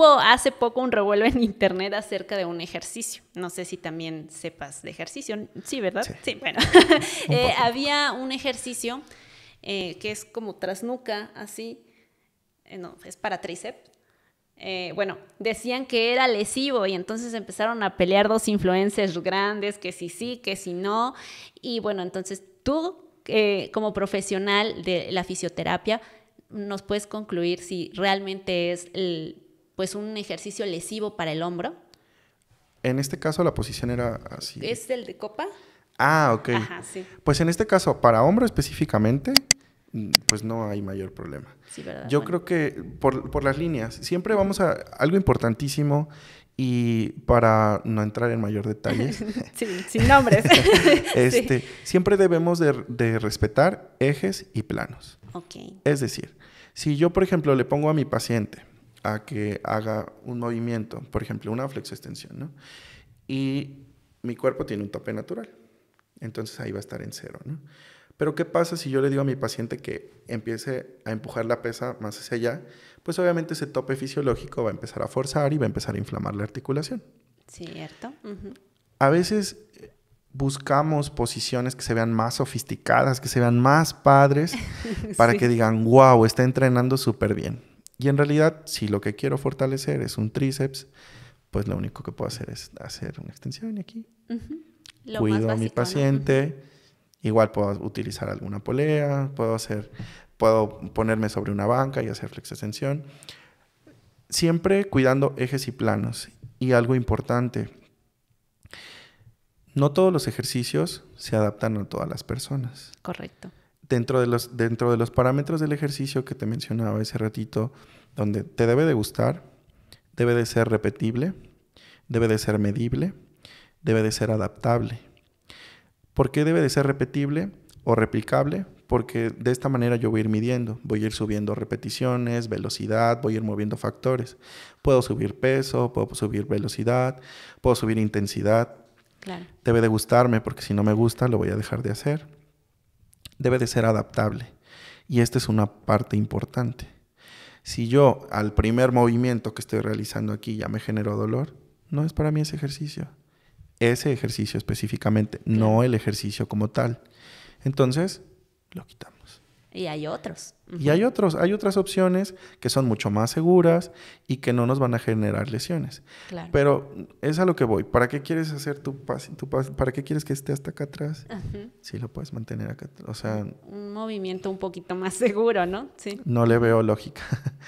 hubo hace poco un revuelo en internet acerca de un ejercicio. No sé si también sepas de ejercicio. Sí, ¿verdad? Sí, bueno. Eh, había un ejercicio eh, que es como trasnuca, así. Eh, no, es para tríceps. bueno, decían que era lesivo y entonces empezaron a pelear dos influencers grandes, que si sí, que si no. Y bueno, entonces tú, como profesional de la fisioterapia, nos puedes concluir si realmente es el pues un ejercicio lesivo para el hombro. En este caso la posición era así. ¿Es el de copa? Ah, ok. Ajá, sí. Pues en este caso, para hombro específicamente, pues no hay mayor problema. Sí, ¿verdad? Yo creo que por, las líneas, siempre vamos a algo importantísimo y para no entrar en mayor detalle. sí, sin nombres. este, Siempre debemos de, de, respetar ejes y planos. Ok. Es decir, si yo, por ejemplo, le pongo a mi paciente a que haga un movimiento, por ejemplo, una flexoextensión, ¿no? Y mi cuerpo tiene un tope natural, entonces ahí va a estar en cero, ¿no? Pero ¿qué pasa si yo le digo a mi paciente que empiece a empujar la pesa más hacia allá? Pues obviamente ese tope fisiológico va a empezar a forzar y va a empezar a inflamar la articulación. Cierto. A veces buscamos posiciones que se vean más sofisticadas, que se vean más padres, para que digan, wow, está entrenando súper bien. Y en realidad, si lo que quiero fortalecer es un tríceps, pues lo único que puedo hacer es hacer una extensión aquí. Cuido a mi paciente. Igual puedo utilizar alguna polea, puedo hacer, puedo ponerme sobre una banca y hacer flex extensión. Siempre cuidando ejes y planos. Y algo importante, no todos los ejercicios se adaptan a todas las personas. Correcto dentro de los, dentro de los parámetros del ejercicio que te mencionaba ese ratito, donde te debe de gustar, debe de ser repetible, debe de ser medible, debe de ser adaptable. ¿Por qué debe de ser repetible o replicable? Porque de esta manera yo voy a ir midiendo, voy a ir subiendo repeticiones, velocidad, voy a ir moviendo factores. Puedo subir peso, puedo subir velocidad, puedo subir intensidad. Debe de gustarme porque si no me gusta lo voy a dejar de hacer debe de ser adaptable. Y esta es una parte importante. Si yo al primer movimiento que estoy realizando aquí ya me generó dolor, no es para mí ese ejercicio. Ese ejercicio específicamente, no el ejercicio como tal. Entonces, lo quitamos. Y hay otros. Y hay otros, hay otras opciones que son mucho más seguras y que no nos van a generar lesiones. Claro. Pero es a lo que voy. ¿Para qué quieres hacer tu pase? Tu ¿Para qué quieres que esté hasta acá atrás? Si lo puedes mantener acá. O sea. Un movimiento un poquito más seguro, ¿no? Sí. No le veo lógica.